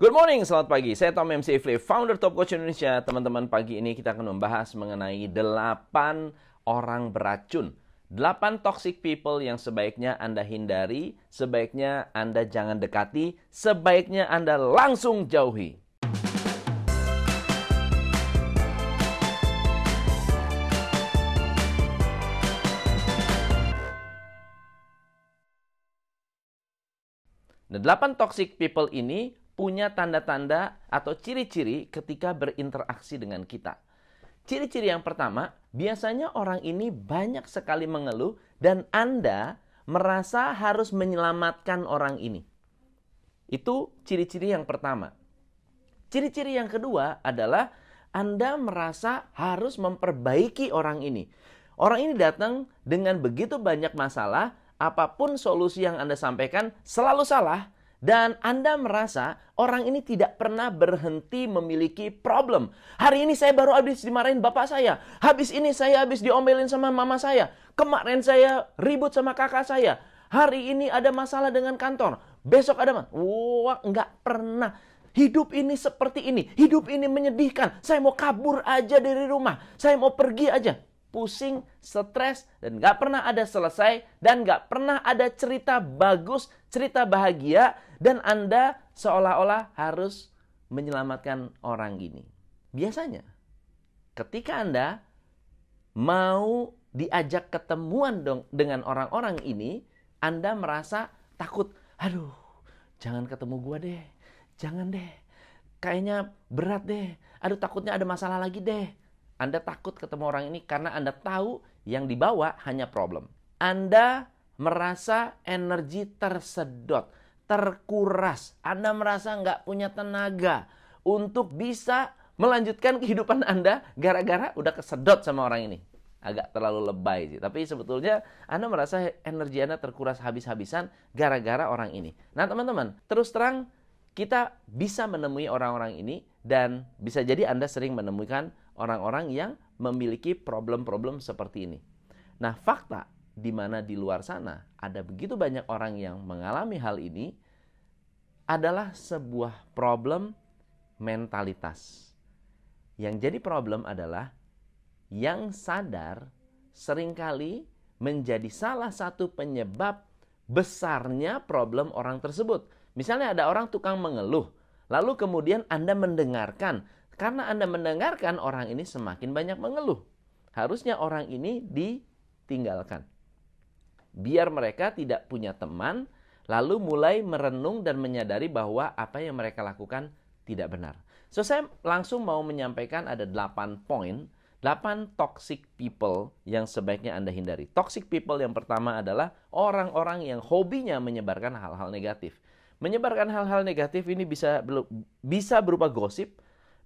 Good morning, selamat pagi. Saya Tom MC Ifle, founder Top Coach Indonesia. Teman-teman, pagi ini kita akan membahas mengenai 8 orang beracun. 8 toxic people yang sebaiknya Anda hindari, sebaiknya Anda jangan dekati, sebaiknya Anda langsung jauhi. Nah, 8 toxic people ini punya tanda-tanda atau ciri-ciri ketika berinteraksi dengan kita. Ciri-ciri yang pertama, biasanya orang ini banyak sekali mengeluh dan Anda merasa harus menyelamatkan orang ini. Itu ciri-ciri yang pertama. Ciri-ciri yang kedua adalah Anda merasa harus memperbaiki orang ini. Orang ini datang dengan begitu banyak masalah, apapun solusi yang Anda sampaikan selalu salah, dan Anda merasa orang ini tidak pernah berhenti memiliki problem. Hari ini saya baru habis dimarahin bapak saya. Habis ini saya habis diomelin sama mama saya. Kemarin saya ribut sama kakak saya. Hari ini ada masalah dengan kantor. Besok ada masalah. Wah, nggak pernah. Hidup ini seperti ini. Hidup ini menyedihkan. Saya mau kabur aja dari rumah. Saya mau pergi aja pusing, stres, dan gak pernah ada selesai, dan gak pernah ada cerita bagus, cerita bahagia, dan Anda seolah-olah harus menyelamatkan orang gini. Biasanya, ketika Anda mau diajak ketemuan dong dengan orang-orang ini, Anda merasa takut. Aduh, jangan ketemu gua deh. Jangan deh. Kayaknya berat deh. Aduh, takutnya ada masalah lagi deh anda takut ketemu orang ini karena Anda tahu yang dibawa hanya problem. Anda merasa energi tersedot, terkuras. Anda merasa nggak punya tenaga untuk bisa melanjutkan kehidupan Anda gara-gara udah kesedot sama orang ini. Agak terlalu lebay sih. Tapi sebetulnya Anda merasa energi Anda terkuras habis-habisan gara-gara orang ini. Nah teman-teman, terus terang kita bisa menemui orang-orang ini dan bisa jadi Anda sering menemukan orang-orang yang memiliki problem-problem seperti ini. Nah, fakta di mana di luar sana ada begitu banyak orang yang mengalami hal ini adalah sebuah problem mentalitas. Yang jadi problem adalah yang sadar seringkali menjadi salah satu penyebab besarnya problem orang tersebut. Misalnya ada orang tukang mengeluh, lalu kemudian Anda mendengarkan karena Anda mendengarkan orang ini semakin banyak mengeluh. Harusnya orang ini ditinggalkan. Biar mereka tidak punya teman, lalu mulai merenung dan menyadari bahwa apa yang mereka lakukan tidak benar. So saya langsung mau menyampaikan ada 8 poin 8 toxic people yang sebaiknya Anda hindari. Toxic people yang pertama adalah orang-orang yang hobinya menyebarkan hal-hal negatif. Menyebarkan hal-hal negatif ini bisa bisa berupa gosip,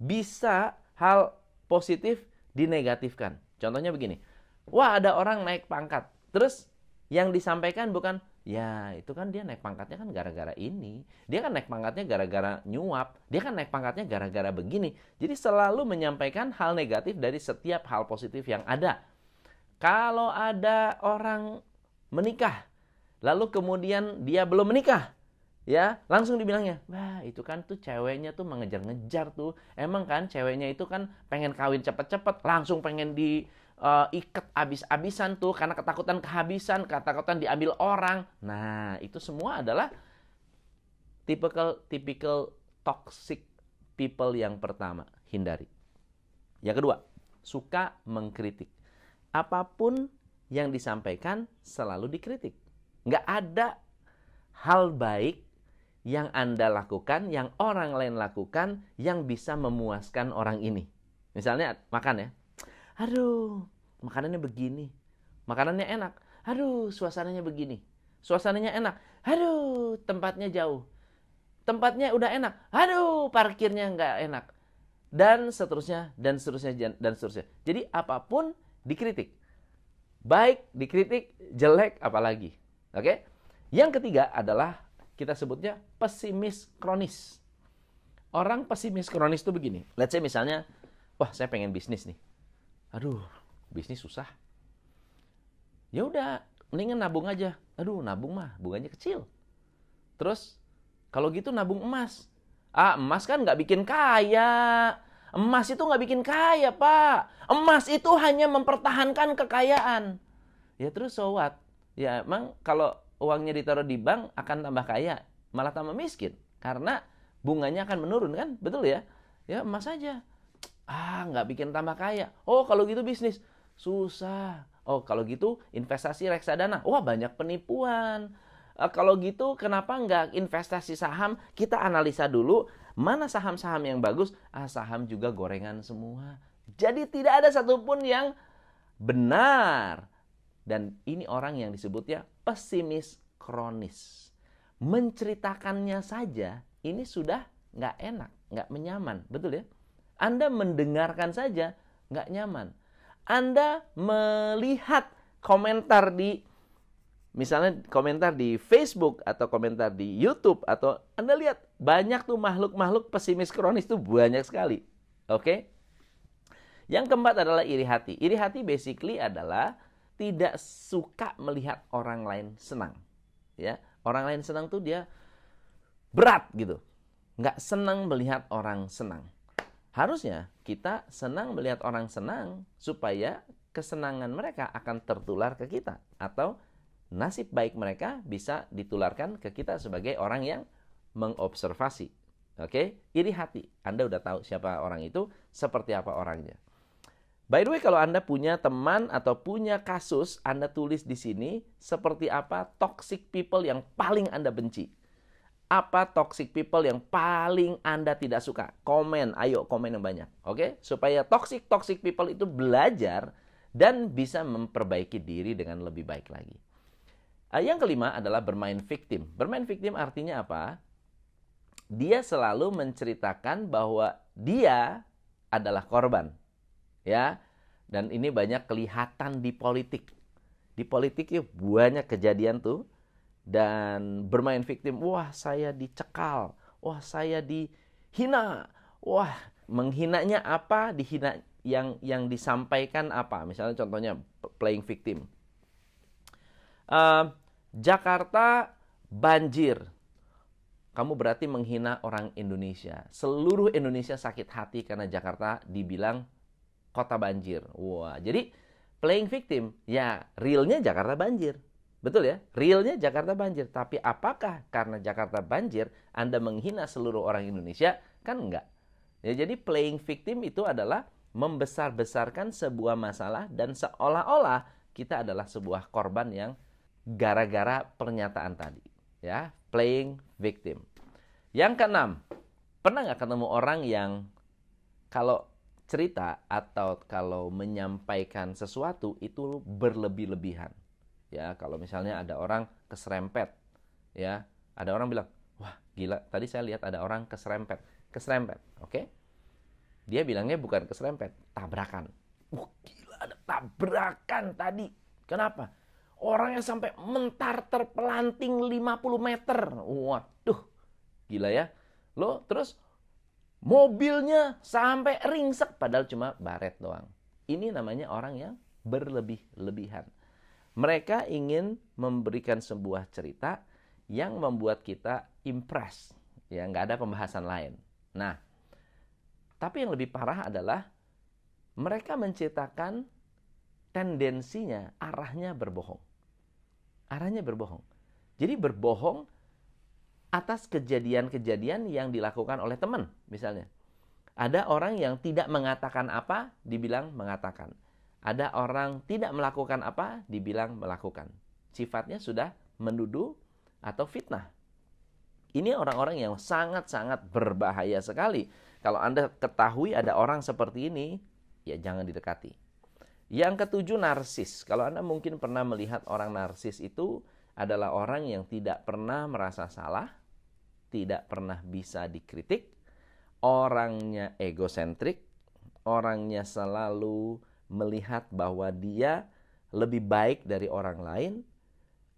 bisa hal positif dinegatifkan. Contohnya begini, wah ada orang naik pangkat, terus yang disampaikan bukan, ya itu kan dia naik pangkatnya kan gara-gara ini, dia kan naik pangkatnya gara-gara nyuap, dia kan naik pangkatnya gara-gara begini. Jadi selalu menyampaikan hal negatif dari setiap hal positif yang ada. Kalau ada orang menikah, lalu kemudian dia belum menikah, ya langsung dibilangnya wah itu kan tuh ceweknya tuh mengejar-ngejar tuh emang kan ceweknya itu kan pengen kawin cepet-cepet langsung pengen di uh, eh, ikat abis-abisan tuh karena ketakutan kehabisan ketakutan diambil orang nah itu semua adalah typical typical toxic people yang pertama hindari yang kedua suka mengkritik apapun yang disampaikan selalu dikritik nggak ada hal baik yang Anda lakukan, yang orang lain lakukan, yang bisa memuaskan orang ini. Misalnya makan ya. Aduh, makanannya begini. Makanannya enak. Aduh, suasananya begini. Suasananya enak. Aduh, tempatnya jauh. Tempatnya udah enak. Aduh, parkirnya nggak enak. Dan seterusnya, dan seterusnya, dan seterusnya. Jadi apapun dikritik. Baik dikritik, jelek apalagi. Oke? Yang ketiga adalah kita sebutnya pesimis kronis. Orang pesimis kronis itu begini. Let's say misalnya, wah saya pengen bisnis nih. Aduh, bisnis susah. Ya udah, mendingan nabung aja. Aduh, nabung mah bunganya kecil. Terus kalau gitu nabung emas. Ah, emas kan nggak bikin kaya. Emas itu nggak bikin kaya, Pak. Emas itu hanya mempertahankan kekayaan. Ya terus so what? Ya emang kalau uangnya ditaruh di bank akan tambah kaya, malah tambah miskin karena bunganya akan menurun kan? Betul ya? Ya emas aja Ah, nggak bikin tambah kaya. Oh, kalau gitu bisnis susah. Oh, kalau gitu investasi reksadana. Wah, banyak penipuan. Eh, kalau gitu kenapa nggak investasi saham? Kita analisa dulu mana saham-saham yang bagus. Ah, saham juga gorengan semua. Jadi tidak ada satupun yang benar. Dan ini orang yang disebutnya pesimis kronis. Menceritakannya saja ini sudah nggak enak, nggak menyaman, betul ya? Anda mendengarkan saja nggak nyaman. Anda melihat komentar di misalnya komentar di Facebook atau komentar di YouTube atau Anda lihat banyak tuh makhluk-makhluk pesimis kronis tuh banyak sekali. Oke? Okay? Yang keempat adalah iri hati. Iri hati basically adalah tidak suka melihat orang lain senang. Ya, orang lain senang tuh dia berat gitu. Nggak senang melihat orang senang. Harusnya kita senang melihat orang senang supaya kesenangan mereka akan tertular ke kita atau nasib baik mereka bisa ditularkan ke kita sebagai orang yang mengobservasi. Oke, iri hati. Anda udah tahu siapa orang itu, seperti apa orangnya. By the way, kalau Anda punya teman atau punya kasus, Anda tulis di sini seperti apa toxic people yang paling Anda benci. Apa toxic people yang paling Anda tidak suka? Komen, ayo komen yang banyak. Oke? Okay? Supaya toxic toxic people itu belajar dan bisa memperbaiki diri dengan lebih baik lagi. Ah, yang kelima adalah bermain victim. Bermain victim artinya apa? Dia selalu menceritakan bahwa dia adalah korban ya. Dan ini banyak kelihatan di politik. Di politik ya banyak kejadian tuh dan bermain victim. Wah, saya dicekal. Wah, saya dihina. Wah, menghinanya apa? Dihina yang yang disampaikan apa? Misalnya contohnya playing victim. Uh, Jakarta banjir. Kamu berarti menghina orang Indonesia. Seluruh Indonesia sakit hati karena Jakarta dibilang kota banjir. Wah, jadi playing victim, ya realnya Jakarta banjir. Betul ya, realnya Jakarta banjir. Tapi apakah karena Jakarta banjir, Anda menghina seluruh orang Indonesia? Kan enggak. Ya, jadi playing victim itu adalah membesar-besarkan sebuah masalah dan seolah-olah kita adalah sebuah korban yang gara-gara pernyataan tadi. Ya, playing victim. Yang keenam, pernah nggak ketemu orang yang kalau cerita atau kalau menyampaikan sesuatu itu berlebih-lebihan. Ya, kalau misalnya ada orang keserempet, ya, ada orang bilang, "Wah, gila, tadi saya lihat ada orang keserempet." Keserempet, oke? Dia bilangnya bukan keserempet, tabrakan. Wah, gila, ada tabrakan tadi. Kenapa? orang yang sampai mentar terpelanting 50 meter. Waduh, gila ya. Lo terus Mobilnya sampai ringsek padahal cuma baret doang. Ini namanya orang yang berlebih-lebihan. Mereka ingin memberikan sebuah cerita yang membuat kita impress. Ya, nggak ada pembahasan lain. Nah, tapi yang lebih parah adalah mereka menciptakan tendensinya, arahnya berbohong. Arahnya berbohong. Jadi berbohong atas kejadian-kejadian yang dilakukan oleh teman misalnya. Ada orang yang tidak mengatakan apa, dibilang mengatakan. Ada orang tidak melakukan apa, dibilang melakukan. Sifatnya sudah menuduh atau fitnah. Ini orang-orang yang sangat-sangat berbahaya sekali. Kalau Anda ketahui ada orang seperti ini, ya jangan didekati. Yang ketujuh narsis. Kalau Anda mungkin pernah melihat orang narsis itu adalah orang yang tidak pernah merasa salah, tidak pernah bisa dikritik, orangnya egosentrik, orangnya selalu melihat bahwa dia lebih baik dari orang lain,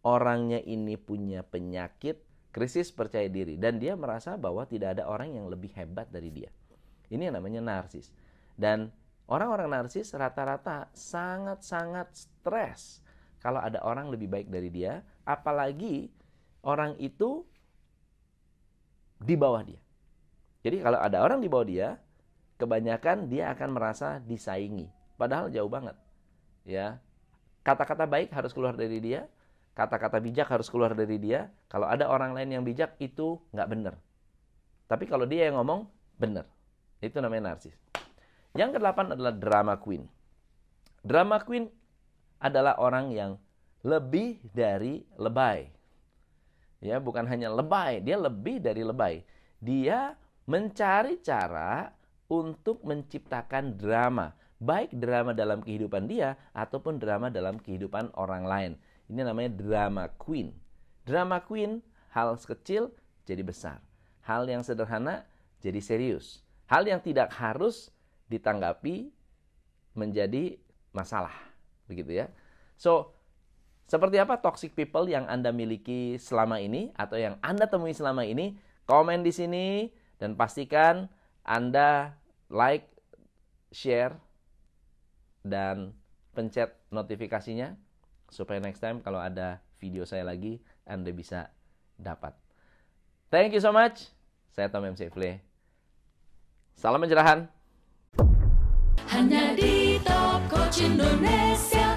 orangnya ini punya penyakit krisis percaya diri dan dia merasa bahwa tidak ada orang yang lebih hebat dari dia. Ini yang namanya narsis. Dan orang-orang narsis rata-rata sangat-sangat stres kalau ada orang lebih baik dari dia, apalagi orang itu di bawah dia. Jadi kalau ada orang di bawah dia, kebanyakan dia akan merasa disaingi. Padahal jauh banget. Ya. Kata-kata baik harus keluar dari dia, kata-kata bijak harus keluar dari dia. Kalau ada orang lain yang bijak itu nggak benar. Tapi kalau dia yang ngomong benar. Itu namanya narsis. Yang kedelapan adalah drama queen. Drama queen adalah orang yang lebih dari lebay. Ya, bukan hanya lebay, dia lebih dari lebay. Dia mencari cara untuk menciptakan drama, baik drama dalam kehidupan dia ataupun drama dalam kehidupan orang lain. Ini namanya drama queen. Drama queen hal kecil jadi besar. Hal yang sederhana jadi serius. Hal yang tidak harus ditanggapi menjadi masalah begitu ya. So, seperti apa toxic people yang Anda miliki selama ini atau yang Anda temui selama ini? Komen di sini dan pastikan Anda like, share, dan pencet notifikasinya supaya next time kalau ada video saya lagi Anda bisa dapat. Thank you so much. Saya Tom M. Fle. Salam pencerahan. Hanya di Top Coach Indonesia.